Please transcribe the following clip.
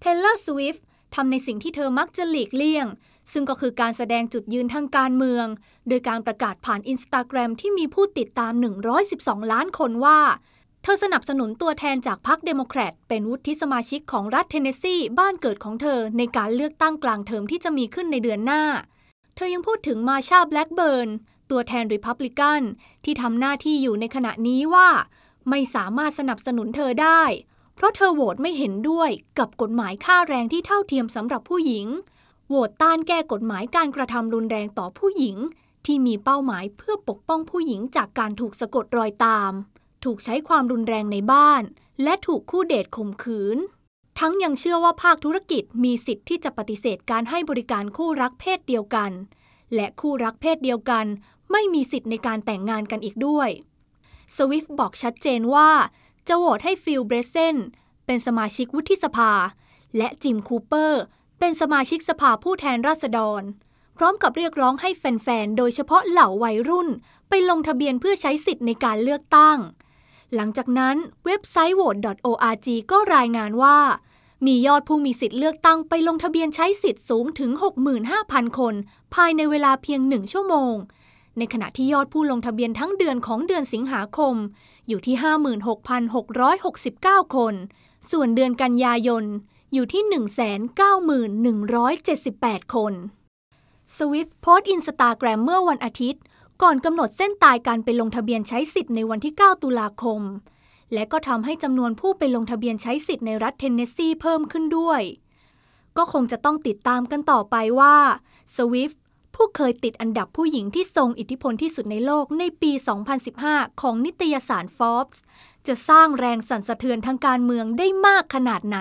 เทเลอร์สวิฟต์ทำในสิ่งที่เธอมักจะหลีกเลี่ยง ซึ่งก็คือการแสดงจุดยืนทางการเมือง โดยการประกาศผ่านอินสตาแกรมที่มีผู้ติดตาม 112 ล้านคนว่า เธอสนับสนุนตัวแทนจากพรรคเดโมแครตเป็นวุฒิสมาชิกของรัฐเทนเนสซีบ้านเกิดของเธอในการเลือกตั้งกลางเทอมที่จะมีขึ้นในเดือนหน้า เธอยังพูดถึงมาชาแบล็กเบิร์นตัวแทนริพับลิกันที่ทำหน้าที่อยู่ในขณะนี้ว่า ไม่สามารถสนับสนุนเธอได้เพราะเธอโหวตไม่เห็นด้วยกับกฎหมายค่าแรงที่เท่าเทียมสำหรับผู้หญิงโหวตต้านแก้กฎหมายการกระทำรุนแรงต่อผู้หญิง ที่มีเป้าหมายเพื่อปกป้องผู้หญิงจากการถูกสะกดรอยตาม ถูกใช้ความรุนแรงในบ้าน และถูกคู่เดทข่มขืน ทั้งยังเชื่อว่าภาคธุรกิจมีสิทธิ์ที่จะปฏิเสธการให้บริการคู่รักเพศเดียวกัน และคู่รักเพศเดียวกัน ไม่มีสิทธิ์ในการแต่งงานกันอีกด้วยสวิฟบอกชัดเจนว่าจะโหวตให้ฟิลเบรเซนเป็นสมาชิกวุฒิสภา และจิมคูเปอร์เป็นสมาชิกสภาผู้แทนราษฎร พร้อมกับเรียกร้องให้แฟนๆ โดยเฉพาะเหล่าวัยรุ่น ไปลงทะเบียนเพื่อใช้สิทธิ์ในการเลือกตั้ง หลังจากนั้นเว็บไซต์ vote.org ก็รายงานว่า มียอดผู้มีสิทธิ์เลือกตั้งไปลงทะเบียนใช้สิทธิ์สูงถึง 65,000 คน ภายในเวลาเพียงหนึ่งชั่วโมงในขณะที่ยอดผู้ลงทะเบียนทั้งเดือนของเดือนสิงหาคมอยู่ที่ 56,669 คน ส่วนเดือนกันยายนอยู่ที่ 191,178 คน Swift โพสต์อินสตาแกรมเมื่อวันอาทิตย์ ก่อนกำหนดเส้นตายการไปลงทะเบียนใช้สิทธิ์ในวันที่ 9 ตุลาคม และก็ทำให้จำนวนผู้ไปลงทะเบียนใช้สิทธิ์ในรัฐเทนเนสซีเพิ่มขึ้นด้วย ก็คงจะต้องติดตามกันต่อไปว่า Swift ผู้เคยติดอันดับผู้หญิงที่ทรงอิทธิพลที่สุดในโลกในปี 2015 ของนิตยสาร Forbes จะสร้างแรงสั่นสะเทือนทางการเมืองได้มากขนาดไหน